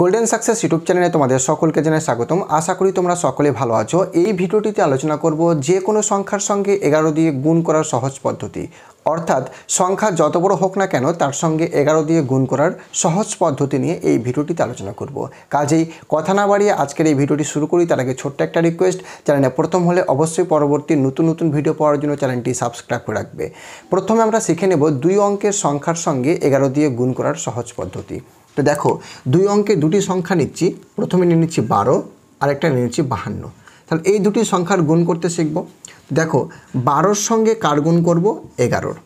Golden success YouTube চ্যানেলে তোমাদের সকলকে জানাই স্বাগতম আশা করি তোমরা সকলে ভালো আছো এই ভিডিওটিতে আলোচনা করব যে কোনো সংখ্যার সঙ্গে এগারো দিয়ে গুণ করার সহজ পদ্ধতি অর্থাৎ সংখ্যা যত বড় হোক না কেন তার সঙ্গে এগারো দিয়ে গুণ করার সহজ পদ্ধতি নিয়ে এই ভিডিওটিতে আলোচনা করব কাজেই কথা না বাড়িয়ে আজকের এই ভিডিওটি শুরু করি তার আগে ছোট্ট একটা রিকোয়েস্ট চ্যানেলে প্রথম হলে অবশ্যই পরবর্তী নতুন নতুন ভিডিও পাওয়ার জন্য চ্যানেলটি সাবস্ক্রাইব করে রাখবে প্রথমে আমরা শিখে নেব দুই অঙ্কের সংখ্যার সঙ্গে এগারো দিয়ে গুণ করার সহজ পদ্ধতি তো দেখো দুই অঙ্কে দুটি সংখ্যা নিচ্ছি প্রথমে নিয়ে নিচ্ছি বারো আর একটা নিয়ে নিচ্ছি বাহান্ন তাহলে এই দুটি সংখ্যার গুণ করতে শিখব দেখো বারোর সঙ্গে কার গুণ করবো এগারোর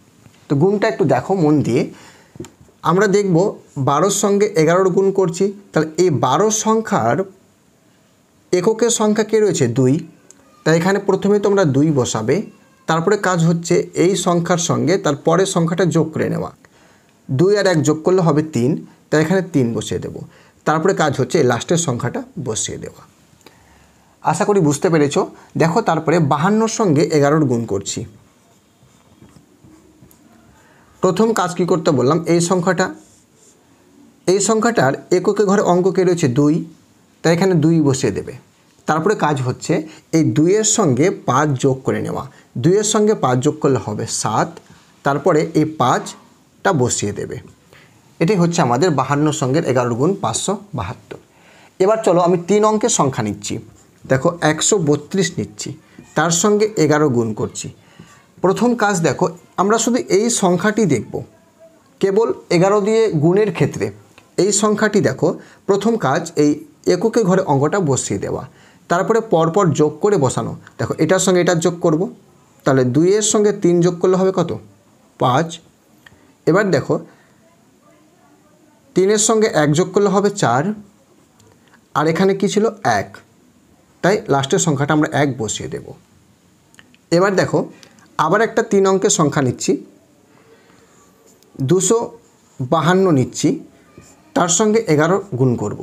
তো গুণটা একটু দেখো মন দিয়ে আমরা দেখব বারোর সঙ্গে এগারোর গুণ করছি তাহলে এই বারো সংখ্যার এককের সংখ্যা কে রয়েছে দুই তাই এখানে প্রথমে তোমরা দুই বসাবে তারপরে কাজ হচ্ছে এই সংখ্যার সঙ্গে তার পরের সংখ্যাটা যোগ করে নেওয়া দুই আর এক যোগ করলে হবে তিন তাই এখানে তিন বসিয়ে দেব তারপরে কাজ হচ্ছে লাস্টের সংখ্যাটা বসিয়ে দেওয়া আশা করি বুঝতে পেরেছ দেখো তারপরে বাহান্নর সঙ্গে এগারোর গুণ করছি প্রথম কাজ কি করতে বললাম এই সংখ্যাটা এই সংখ্যাটার এককে ঘরে অঙ্ককে রয়েছে দুই তাই এখানে দুই বসিয়ে দেবে তারপরে কাজ হচ্ছে এই দুইয়ের সঙ্গে পাঁচ যোগ করে নেওয়া দুইয়ের সঙ্গে পাঁচ যোগ করলে হবে সাত তারপরে এই পাঁচটা বসিয়ে দেবে এটি হচ্ছে আমাদের বাহান্ন সঙ্গের এগারো গুণ পাঁচশো বাহাত্তর এবার চলো আমি তিন অঙ্কের সংখ্যা নিচ্ছি দেখো একশো বত্রিশ নিচ্ছি তার সঙ্গে এগারো গুণ করছি প্রথম কাজ দেখো আমরা শুধু এই সংখ্যাটি দেখব কেবল এগারো দিয়ে গুণের ক্ষেত্রে এই সংখ্যাটি দেখো প্রথম কাজ এই এককে ঘরে অঙ্কটা বসিয়ে দেওয়া তারপরে পরপর যোগ করে বসানো দেখো এটার সঙ্গে এটা যোগ করব তাহলে দুইয়ের সঙ্গে তিন যোগ করলে হবে কত পাঁচ এবার দেখো তিনের সঙ্গে এক যোগ করলে হবে চার আর এখানে কি ছিল এক তাই লাস্টের সংখ্যাটা আমরা এক বসিয়ে দেব এবার দেখো আবার একটা তিন অঙ্কের সংখ্যা নিচ্ছি দুশো বাহান্ন নিচ্ছি তার সঙ্গে এগারো গুণ করব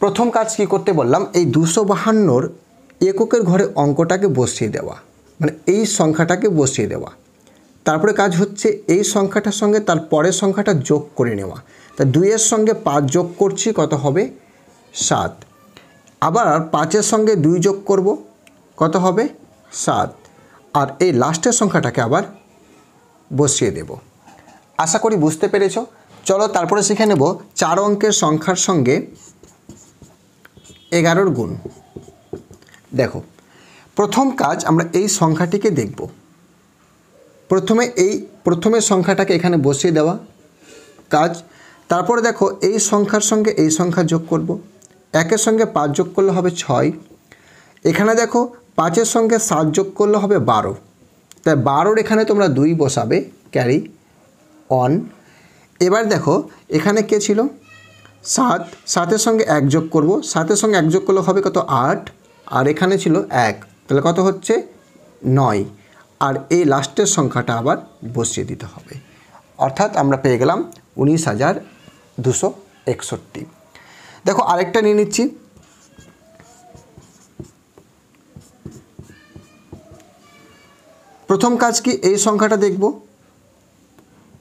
প্রথম কাজ কি করতে বললাম এই দুশো বাহান্নর এককের ঘরে অঙ্কটাকে বসিয়ে দেওয়া মানে এই সংখ্যাটাকে বসিয়ে দেওয়া তারপরে কাজ হচ্ছে এই সংখ্যাটার সঙ্গে তার পরের সংখ্যাটা যোগ করে নেওয়া তা দুইয়ের সঙ্গে পাঁচ যোগ করছি কত হবে সাত আবার পাঁচের সঙ্গে দুই যোগ করব কত হবে সাত আর এই লাস্টের সংখ্যাটাকে আবার বসিয়ে দেব আশা করি বুঝতে পেরেছ চলো তারপরে শিখে নেব চার অঙ্কের সংখ্যার সঙ্গে এগারোর গুণ দেখো প্রথম কাজ আমরা এই সংখ্যাটিকে দেখব প্রথমে এই প্রথমের সংখ্যাটাকে এখানে বসিয়ে দেওয়া কাজ তারপরে দেখো এই সংখ্যার সঙ্গে এই সংখ্যা যোগ করব। একের সঙ্গে পাঁচ যোগ করলে হবে ছয় এখানে দেখো পাঁচের সঙ্গে সাত যোগ করলে হবে বারো তাই বারোর এখানে তোমরা দুই বসাবে ক্যারি অন এবার দেখো এখানে কে ছিল সাত সাতের সঙ্গে এক যোগ করব সাতের সঙ্গে এক যোগ করলে হবে কত আট আর এখানে ছিল এক তাহলে কত হচ্ছে নয় আর এই লাস্টের সংখ্যাটা আবার বসিয়ে দিতে হবে অর্থাৎ আমরা পেয়ে গেলাম উনিশ হাজার দুশো একষট্টি দেখো আরেকটা নিয়ে নিচ্ছি প্রথম কাজ কি এই সংখ্যাটা দেখব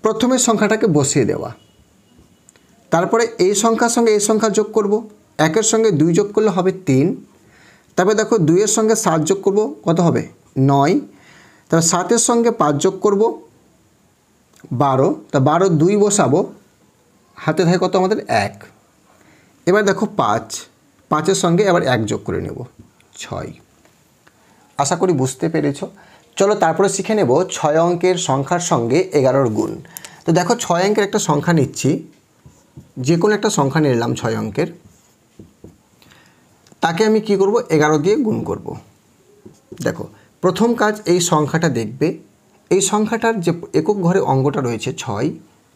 প্রথমের সংখ্যাটাকে বসিয়ে দেওয়া তারপরে এই সংখ্যার সঙ্গে এই সংখ্যা যোগ করব একের সঙ্গে দুই যোগ করলে হবে তিন তারপরে দেখো দুইয়ের সঙ্গে সাত যোগ করব কত হবে নয় তবে সাতের সঙ্গে পাঁচ যোগ করব বারো তা বারো দুই বসাবো হাতে থাকে কত আমাদের এক এবার দেখো পাঁচ পাঁচের সঙ্গে এবার এক যোগ করে নেব ছয় আশা করি বুঝতে পেরেছ চলো তারপরে শিখে নেব ছয় অঙ্কের সংখ্যার সঙ্গে এগারোর গুণ তো দেখো ছয় অঙ্কের একটা সংখ্যা নিচ্ছি যে কোনো একটা সংখ্যা নিলাম ছয় অঙ্কের তাকে আমি কি করব এগারো দিয়ে গুণ করব দেখো প্রথম কাজ এই সংখ্যাটা দেখবে এই সংখ্যাটার যে একক ঘরে অঙ্গটা রয়েছে ছয়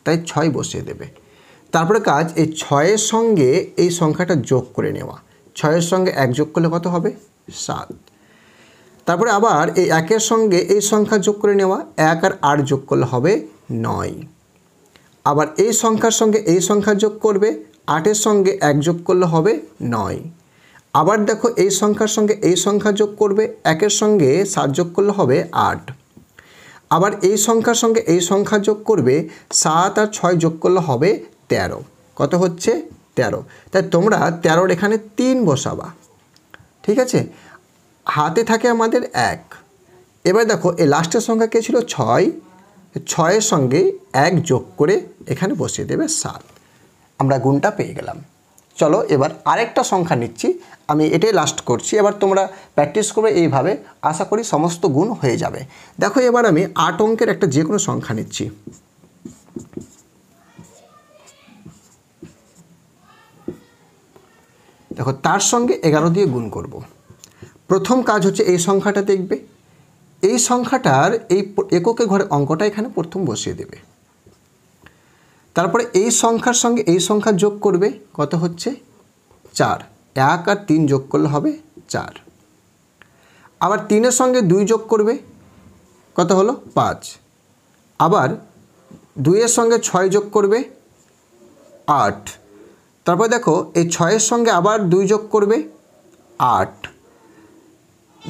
তাই ছয় বসিয়ে দেবে তারপরে কাজ এই ছয়ের সঙ্গে এই সংখ্যাটা যোগ করে নেওয়া ছয়ের সঙ্গে এক যোগ করলে কত হবে সাত তারপরে আবার এই একের সঙ্গে এই সংখ্যা যোগ করে নেওয়া এক আর আট যোগ করলে হবে নয় আবার এই সংখ্যার সঙ্গে এই সংখ্যা যোগ করবে আটের সঙ্গে এক যোগ করলে হবে নয় আবার দেখো এই সংখ্যার সঙ্গে এই সংখ্যা যোগ করবে একের সঙ্গে সাত যোগ করলে হবে আট আবার এই সংখ্যার সঙ্গে এই সংখ্যা যোগ করবে সাত আর ছয় যোগ করলে হবে ১৩ কত হচ্ছে ১৩ তাই তোমরা তেরোর এখানে তিন বসাবা ঠিক আছে হাতে থাকে আমাদের এক এবার দেখো এই লাস্টের সংখ্যা কে ছিল ছয় ছয়ের সঙ্গে এক যোগ করে এখানে বসিয়ে দেবে সাত আমরা গুণটা পেয়ে গেলাম চলো এবার আরেকটা সংখ্যা নিচ্ছি আমি এটাই লাস্ট করছি এবার তোমরা প্র্যাকটিস করবে এইভাবে আশা করি সমস্ত গুণ হয়ে যাবে দেখো এবার আমি আট অঙ্কের একটা যে কোনো সংখ্যা নিচ্ছি দেখো তার সঙ্গে এগারো দিয়ে গুণ করব। প্রথম কাজ হচ্ছে এই সংখ্যাটা দেখবে এই সংখ্যাটার এই এককে ঘরে অঙ্কটা এখানে প্রথম বসিয়ে দেবে তারপরে এই সংখ্যার সঙ্গে এই সংখ্যা যোগ করবে কত হচ্ছে চার এক আর তিন যোগ করলে হবে চার আবার তিনের সঙ্গে দুই যোগ করবে কত হলো পাঁচ আবার দুইয়ের সঙ্গে ছয় যোগ করবে আট তারপর দেখো এই ছয়ের সঙ্গে আবার দুই যোগ করবে আট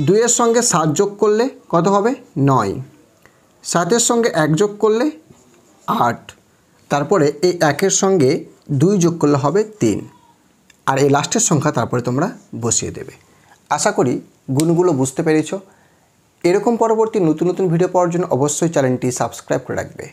দুইয়ের সঙ্গে সাত যোগ করলে কত হবে নয় সাতের সঙ্গে এক যোগ করলে আট তারপরে এই একের সঙ্গে দুই যোগ করলে হবে তিন আর এই লাস্টের সংখ্যা তারপরে তোমরা বসিয়ে দেবে আশা করি গুণগুলো বুঝতে পেরেছ এরকম পরবর্তী নতুন নতুন ভিডিও পাওয়ার জন্য অবশ্যই চ্যানেলটি সাবস্ক্রাইব করে রাখবে